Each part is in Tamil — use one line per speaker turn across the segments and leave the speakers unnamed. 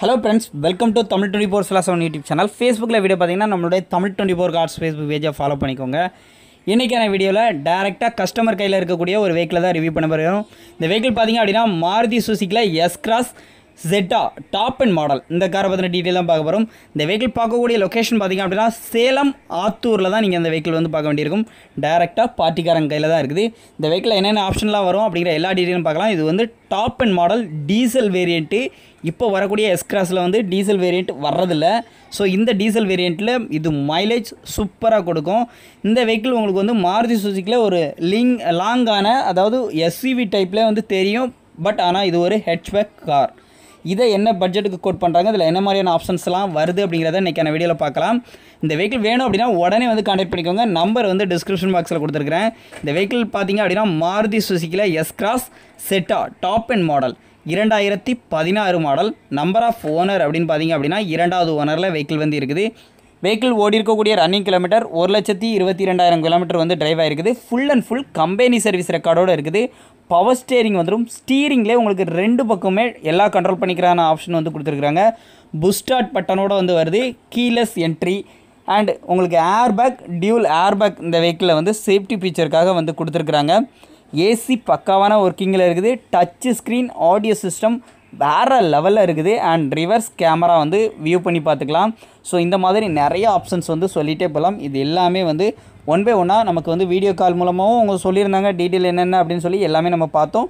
hello friends welcome to Tamil twenty four slash one YouTube channel ஃபேஸ்புக்கில் வீடியோ பார்த்தீங்கன்னா நம்மளுடைய Tamil twenty four cars Facebook பேஜை ஃபாலோ பண்ணிக்கோங்க இன்றைக்கான வீடியோவில் டேரெக்டாக கஸ்டமர் கையில் இருக்கக்கூடிய ஒரு வெஹிக்கிளை தான் ரிவ்யூ பண்ண போகிறோம் இந்த வெஹிக்கிள் பார்த்தீங்க அப்படின்னா மாருதி சுசிக்கில் S cross zeta top end model இந்த காரை பற்றின டீட்டெயில் தான் பார்க்க போகிறோம் இந்த வெஹிக்கிள் பார்க்கக்கூடிய லொக்கேஷன் பார்த்திங்க அப்படின்னா சேலம் ஆத்தூரில் தான் நீங்கள் அந்த வெஹிக்கிள் வந்து பார்க்க வேண்டியிருக்கும் டேரெக்டாக பார்ட்டிக்காரங்க கையில் தான் இருக்குது இந்த வெஹிக்கிள் என்னென்ன ஆப்ஷன்லாம் வரும் அப்படிங்கிற எல்லா டீட்டெயிலும் பார்க்கலாம் இது வந்து top end model diesel variant இப்போ வரக்கூடிய எஸ்கிராஸில் வந்து டீசல் வேரியண்ட் வர்றதில்ல ஸோ இந்த டீசல் வேரியண்ட்டில் இது மைலேஜ் சூப்பராக கொடுக்கும் இந்த வெஹிக்கிள் உங்களுக்கு வந்து மாருதி சுஜிக்கில் ஒரு லிங் லாங்கான அதாவது எஸ்யூவி டைப்பில் வந்து தெரியும் பட் ஆனால் இது ஒரு ஹெச்பேக் கார் இதை என்ன பட்ஜெட்டுக்கு கோட் பண்ணுறாங்க இதில் என்ன மாதிரியான ஆப்ஷன்ஸ்லாம் வருது அப்படிங்கிறத இன்றைக்கான வீடியோவில் பார்க்கலாம் இந்த வெஹிக்கிள் வேணும் அப்படின்னா உடனே வந்து காண்டக்ட் பண்ணிக்கோங்க நம்பர் வந்து டிஸ்கிரிப்ஷன் பாக்ஸில் கொடுத்துருக்குறேன் இந்த வெஹிக்கிள் பார்த்தீங்க அப்படின்னா மாருதி சுசிக்கில் S cross zeta top end model இரண்டாயிரத்தி பதினாறு மாடல் நம்பர் ஆஃப் ஓனர் அப்படின்னு பார்த்தீங்க அப்படின்னா இரண்டாவது ஓனரில் வெஹிக்கிள் வந்து இருக்குது வெஹிக்கிள் ஓடி இருக்கக்கூடிய ரன்னிங் கிலோமீட்டர் ஒரு லட்சத்தி இருபத்தி ரெண்டாயிரம் கிலோமீட்டர் வந்து டிரைவ் ஆகிருக்குது full and full company service ரெக்கார்டோடு இருக்குது பவர் ஸ்டேரிங் வந்துடும் ஸ்டீரிங்லேயே உங்களுக்கு ரெண்டு பக்கமே எல்லா கண்ட்ரோல் பண்ணிக்கிறான ஆப்ஷன் வந்து கொடுத்துருக்குறாங்க புஸ்டார்ட் பட்டனோட வந்து வருது கீலெஸ் என்ட்ரி அண்ட் உங்களுக்கு ஏர்பேக் டியூல் ஏர்பேக் இந்த வெஹிக்கிளில் வந்து சேஃப்டி ஃபீச்சருக்காக வந்து கொடுத்துருக்குறாங்க ஏசி பக்காவான ஒர்க்கிங்கில் இருக்குது டச்சு ஸ்க்ரீன் ஆடியோ சிஸ்டம் வேறு லெவலில் இருக்குது அண்ட் ரிவர்ஸ் கேமரா வந்து வியூ பண்ணி பார்த்துக்கலாம் ஸோ இந்த மாதிரி நிறைய ஆப்ஷன்ஸ் வந்து சொல்லிகிட்டே போகலாம் இது எல்லாமே வந்து ஒன் பை ஒன்னாக நமக்கு வந்து வீடியோ கால் மூலமாகவும் அவங்க சொல்லியிருந்தாங்க டீட்டெயில் என்னென்ன அப்படின்னு சொல்லி எல்லாமே நம்ம பார்த்தோம்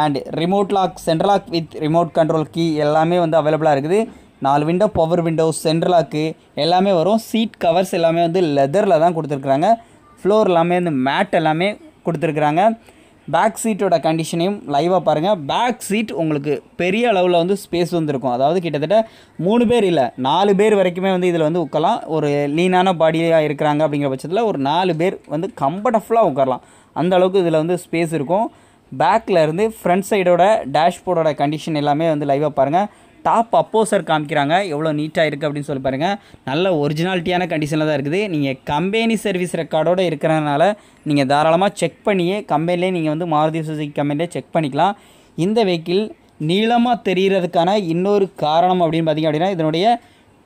and remote lock central lock with remote control key எல்லாமே வந்து அவைலபிளாக இருக்குது நாலு window power window central lock எல்லாமே வரும் சீட் கவர்ஸ் எல்லாமே வந்து லெதரில் தான் கொடுத்துருக்குறாங்க ஃப்ளோர் எல்லாமே வந்து மேட் எல்லாமே கொடுத்துருக்குறாங்க பேக் சீட்டோட கண்டிஷனையும் லைவாக பாருங்கள் பேக் சீட் உங்களுக்கு பெரிய அளவில் வந்து ஸ்பேஸ் வந்துருக்கும் அதாவது கிட்டத்தட்ட மூணு பேர் இல்லை நாலு பேர் வரைக்குமே வந்து இதில் வந்து உட்கலாம் ஒரு லீனான பாடியாக இருக்கிறாங்க அப்படிங்கிற பட்சத்தில் ஒரு நாலு பேர் வந்து கம்ஃபர்டபுளாக உட்காரலாம் அந்த அளவுக்கு இதில் வந்து ஸ்பேஸ் இருக்கும் பேக்கில் இருந்து ஃப்ரண்ட் சைடோட டேஷ்போர்டோட கண்டிஷன் எல்லாமே வந்து லைவாக பாருங்கள் டாப் அப்போசர் காமிக்கிறாங்க எவ்வளோ நீட்டாக இருக்குது அப்படின்னு சொல்லி பாருங்கள் நல்ல ஒரிஜினாலிட்டியான கண்டிஷனில் தான் இருக்குது நீங்கள் கம்பெனி சர்வீஸ் ரெக்கார்டோடு இருக்கிறதுனால நீங்கள் தாராளமாக செக் பண்ணியே கம்பெனிலே நீங்கள் வந்து மாருதி சுசுகி கம்பெனிலே செக் பண்ணிக்கலாம் இந்த வெஹிக்கிள் நீளமாக தெரிகிறதுக்கான இன்னொரு காரணம் அப்படின்னு பார்த்திங்க அப்படின்னா இதனுடைய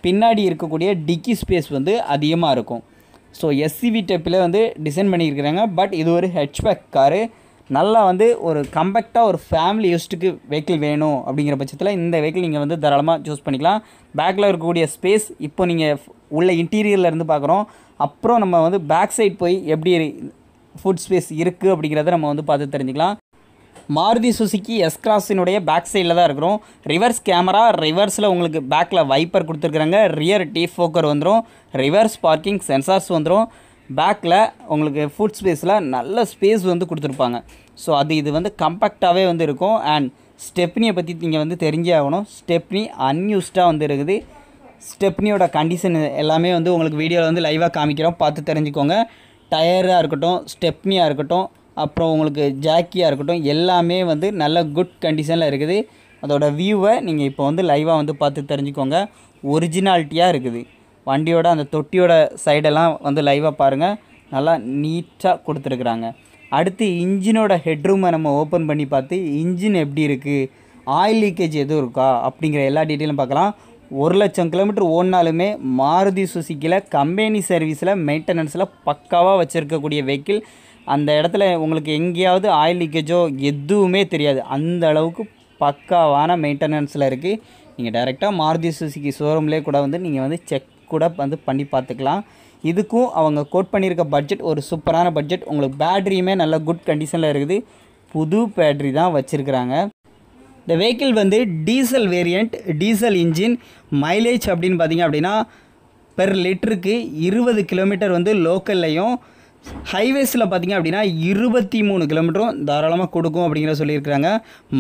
பின்னாடி இருக்கக்கூடிய டிக்கி ஸ்பேஸ் வந்து அதிகமாக இருக்கும் ஸோ எஸ்சிவி டைப்பில் வந்து டிசைன் பண்ணியிருக்கிறாங்க பட் இது ஒரு ஹெச்பேக் காரு நல்லா வந்து ஒரு கம்பெக்டாக ஒரு ஃபேமிலி யூஸ்ட்டுக்கு வெஹிக்கிள் வேணும் அப்படிங்கிற பட்சத்தில் இந்த வெஹிக்கிள் நீங்கள் வந்து தாராளமாக சூஸ் பண்ணிக்கலாம் பேக்கில் இருக்கக்கூடிய ஸ்பேஸ் இப்போ நீங்கள் உள்ள இன்டீரியரில் இருந்து பார்க்குறோம் அப்புறம் நம்ம வந்து பேக் சைட் போய் எப்படி ஃபுட் ஸ்பேஸ் இருக்குது அப்படிங்கிறத நம்ம வந்து பார்த்து தெரிஞ்சுக்கலாம் மாருதி சுசுக்கி எஸ் கிராஸினுடைய பேக் சைடில் தான் இருக்கிறோம் ரிவர்ஸ் கேமரா ரிவர்ஸில் உங்களுக்கு பேக்கில் வைப்பர் கொடுத்துருக்குறாங்க ரியர் டீ ஃபோக்கர் வந்துடும் ரிவர்ஸ் பார்க்கிங் சென்சார்ஸ் வந்துடும் பேக்கில் உங்களுக்கு ஃபுட் ஸ்பேஸில் நல்ல ஸ்பேஸ் வந்து கொடுத்துருப்பாங்க ஸோ அது இது வந்து கம்பேக்டாகவே வந்து இருக்கும் அண்ட் ஸ்டெப்னியை பற்றி நீங்கள் வந்து தெரிஞ்சே ஆகணும் ஸ்டெப்னி அன்யூஸ்டாக வந்து இருக்குது ஸ்டெப்னியோட கண்டிஷன் எல்லாமே வந்து உங்களுக்கு வீடியோவில் வந்து லைவாக காமிக்கிறோம் பார்த்து தெரிஞ்சுக்கோங்க டயராக இருக்கட்டும் ஸ்டெப்னியாக இருக்கட்டும் அப்புறம் உங்களுக்கு ஜாக்கியாக இருக்கட்டும் எல்லாமே வந்து நல்ல குட் கண்டிஷனில் இருக்குது அதோடய வியூவை நீங்கள் இப்போ வந்து லைவாக வந்து பார்த்து தெரிஞ்சுக்கோங்க ஒரிஜினாலிட்டியாக இருக்குது வண்டியோட அந்த தொட்டியோட சைடெல்லாம் வந்து லைவாக பாருங்கள் நல்லா நீட்டாக கொடுத்துருக்குறாங்க அடுத்து இன்ஜினோட ஹெட்ரூமை நம்ம ஓப்பன் பண்ணி பார்த்து இன்ஜின் எப்படி இருக்குது ஆயில் லீக்கேஜ் எதுவும் இருக்கா அப்படிங்கிற எல்லா டீட்டெயிலும் பார்க்கலாம் ஒரு லட்சம் கிலோமீட்டர் ஓடினாலுமே மாருதி சுசுக்கியில் கம்பெனி சர்வீஸில் மெயின்டெனன்ஸில் பக்காவாக வச்சுருக்கக்கூடிய வெஹிக்கிள் அந்த இடத்துல உங்களுக்கு எங்கேயாவது ஆயில் லீக்கேஜோ எதுவுமே தெரியாது அந்த அளவுக்கு பக்காவான மெயின்டெனன்ஸில் இருக்குது நீங்கள் டைரெக்டாக மாருதி சுசிக்கு ஷோரூம்லேயே கூட வந்து நீங்கள் வந்து செக் கூட வந்து பண்ணி பார்த்துக்கலாம் இதுக்கும் அவங்க கோட் பண்ணியிருக்க பட்ஜெட் ஒரு சூப்பரான பட்ஜெட் உங்களுக்கு பேட்ரியுமே நல்ல குட் கண்டிஷனில் இருக்குது புது பேட்ரி தான் வச்சுருக்குறாங்க இந்த வெஹிக்கிள் வந்து diesel variant diesel engine mileage அப்படின்னு பார்த்திங்க அப்படின்னா பெர் லிட்டருக்கு இருபது கிலோமீட்டர் வந்து லோக்கல்லையும் ஹைவேஸில் பார்த்திங்க அப்படின்னா இருபத்தி மூணு கிலோமீட்டரும் தாராளமாக கொடுக்கும் அப்படிங்கிற சொல்லியிருக்கிறாங்க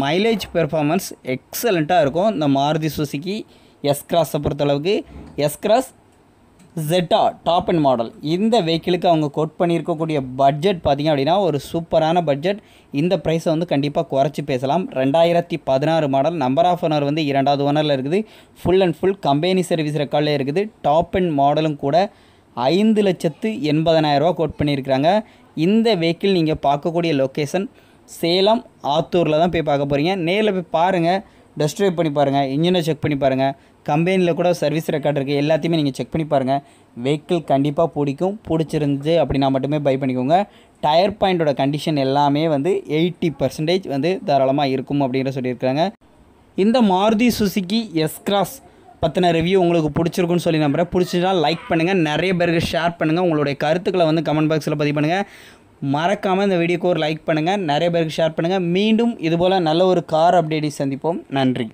மைலேஜ் பெர்ஃபார்மன்ஸ் எக்ஸலண்ட்டாக இருக்கும் இந்த மாருதி சுசுக்கி எஸ் கிராஸை பொறுத்தளவுக்கு S cross zeta top end model இந்த வெஹிக்கிளுக்கு அவங்க கோட் பண்ணியிருக்கக்கூடிய பட்ஜெட் பார்த்திங்க அப்படின்னா ஒரு சூப்பரான பட்ஜெட் இந்த ப்ரைஸை வந்து கண்டிப்பாக குறைச்சி பேசலாம் ரெண்டாயிரத்தி பதினாறு மாடல் நம்பர் ஆஃப் ஓனர் வந்து இரண்டாவது ஓனரில் இருக்குது full and full company service ரெக்கார்டில் இருக்குது டாப் அண்ட் மாடலும் கூட ஐந்து லட்சத்து எண்பதனாயிரரூவா கோட் பண்ணியிருக்கிறாங்க இந்த வெஹிக்கிள் நீங்கள் பார்க்கக்கூடிய லொக்கேஷன் சேலம் ஆத்தூரில் தான் போய் பார்க்க போகிறீங்க நேரில் போய் பாருங்கள் டஸ்ட் பண்ணி பாருங்கள் இன்ஜினை செக் பண்ணி பாருங்கள் கம்பெனியில் கூட சர்வீஸ் ரெக்கார்ட் இருக்குது எல்லாத்தையுமே நீங்கள் செக் பண்ணி பாருங்கள் வெஹிக்கிள் கண்டிப்பாக பிடிக்கும் பிடிச்சிருந்து அப்படின்னா மட்டுமே பை பண்ணிக்கோங்க டயர் பாயிண்டோட கண்டிஷன் எல்லாமே வந்து எயிட்டி பர்சன்டேஜ் வந்து தாராளமாக இருக்கும் அப்படிங்கிற சொல்லியிருக்காங்க இந்த மாருதி சுசுக்கி எஸ்கிராஸ் பற்றின ரிவ்யூ உங்களுக்கு பிடிச்சிருக்குன்னு சொல்லி நம்புகிறேன் பிடிச்சிருந்தால் லைக் பண்ணுங்கள் நிறைய பேருக்கு ஷேர் பண்ணுங்கள் உங்களுடைய கருத்துக்களை வந்து கமெண்ட் பாக்ஸில் பதிவு பண்ணுங்கள் மறக்காமல் இந்த வீடியோக்கு ஒரு லைக் பண்ணுங்கள் நிறைய பேருக்கு ஷேர் பண்ணுங்கள் மீண்டும் இதுபோல் நல்ல ஒரு கார் அப்டேட்டை சந்திப்போம் நன்றி